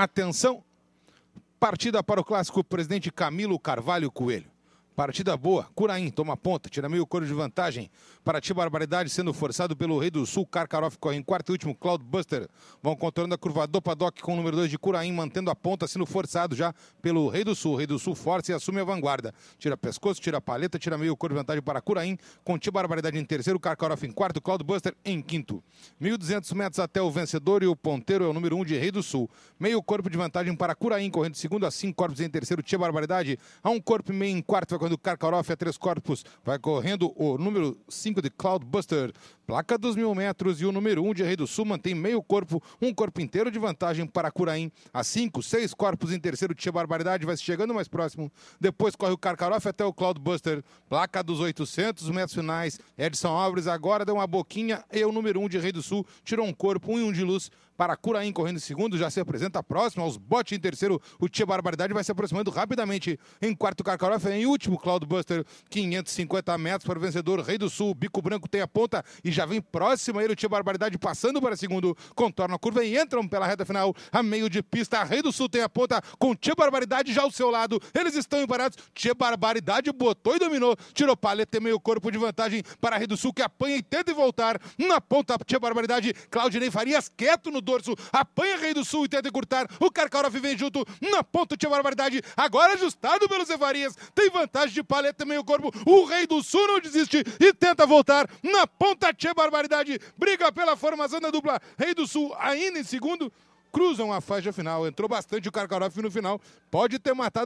Atenção, partida para o clássico presidente Camilo Carvalho Coelho. Partida boa. Curaim toma ponta, tira meio couro de vantagem. Paraty Barbaridade sendo forçado pelo Rei do Sul. Karkarov corre em quarto e último. Cloudbuster vão controlando a curva do paddock com o número 2 de Curaim, mantendo a ponta, sendo forçado já pelo Rei do Sul. O Rei do Sul força e assume a vanguarda. Tira pescoço, tira paleta, tira meio couro de vantagem para Curaim. Conti Barbaridade em terceiro, Karkarov em quarto, Cloudbuster em quinto. 1.200 metros até o vencedor e o ponteiro é o número 1 um de Rei do Sul. Meio corpo de vantagem para Curaim, correndo segundo a cinco corpos em terceiro, Tia Barbaridade. A um corpo e meio em quarto, vai quando Karkaroff a é três corpos vai correndo o número 5 de Cloudbuster. Placa dos mil metros e o número 1 um de Rei do Sul mantém meio corpo, um corpo inteiro de vantagem para Curaim. A cinco, seis corpos em terceiro, de Barbaridade vai se chegando mais próximo. Depois corre o Karkaroff até o Cloudbuster. Placa dos 800 metros finais. Edson Alves agora deu uma boquinha e o número 1 um de Rei do Sul tirou um corpo, um e um de luz para Paracuraí correndo em segundo, já se apresenta próximo, aos bot em terceiro, o Tia Barbaridade vai se aproximando rapidamente em quarto Carcarof, em último Cloud Buster, 550 metros para o vencedor, Rei do Sul, Bico Branco tem a ponta e já vem próximo a ele o Tia Barbaridade passando para segundo, contorna a curva e entram pela reta final, a meio de pista, Rei do Sul tem a ponta com Tia Barbaridade já ao seu lado, eles estão embarados, Tia Barbaridade botou e dominou, tirou paleta e meio corpo de vantagem para Rei do Sul que apanha e tenta voltar, na ponta Tia Barbaridade, Claudinei Farias quieto no dorso, apanha Rei do Sul e tenta cortar. O Karkaroff vem junto, na ponta tinha barbaridade, agora ajustado pelo Zevarias tem vantagem de paleta meio corpo. O Rei do Sul não desiste e tenta voltar. Na ponta tinha barbaridade, briga pela formação da dupla. Rei do Sul ainda em segundo, cruzam a faixa final. Entrou bastante o Karkaroff no final, pode ter matado.